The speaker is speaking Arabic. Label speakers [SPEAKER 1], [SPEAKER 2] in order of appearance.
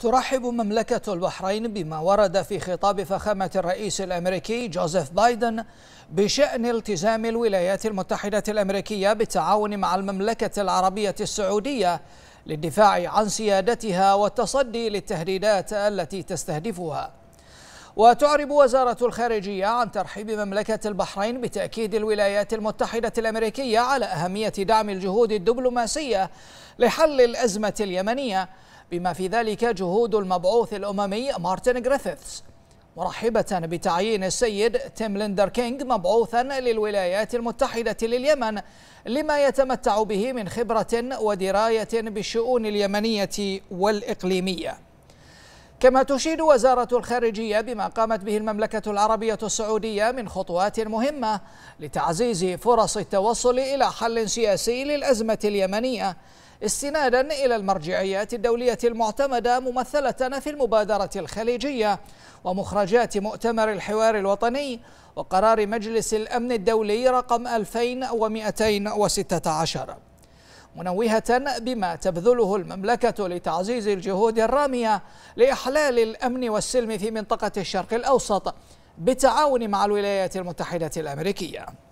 [SPEAKER 1] ترحب مملكة البحرين بما ورد في خطاب فخامة الرئيس الأمريكي جوزيف بايدن بشأن التزام الولايات المتحدة الأمريكية بالتعاون مع المملكة العربية السعودية للدفاع عن سيادتها والتصدي للتهديدات التي تستهدفها وتعرب وزارة الخارجية عن ترحيب مملكة البحرين بتأكيد الولايات المتحدة الأمريكية على أهمية دعم الجهود الدبلوماسية لحل الأزمة اليمنية بما في ذلك جهود المبعوث الأممي مارتن جريفيثز مرحبة بتعيين السيد تيم ليندر كينغ مبعوثا للولايات المتحدة لليمن لما يتمتع به من خبرة ودراية بالشؤون اليمنية والإقليمية كما تشيد وزارة الخارجية بما قامت به المملكة العربية السعودية من خطوات مهمة لتعزيز فرص التوصل إلى حل سياسي للأزمة اليمنية استنادا إلى المرجعيات الدولية المعتمدة ممثلة في المبادرة الخليجية ومخرجات مؤتمر الحوار الوطني وقرار مجلس الأمن الدولي رقم 2216 منوهة بما تبذله المملكة لتعزيز الجهود الرامية لإحلال الأمن والسلم في منطقة الشرق الأوسط بالتعاون مع الولايات المتحدة الأمريكية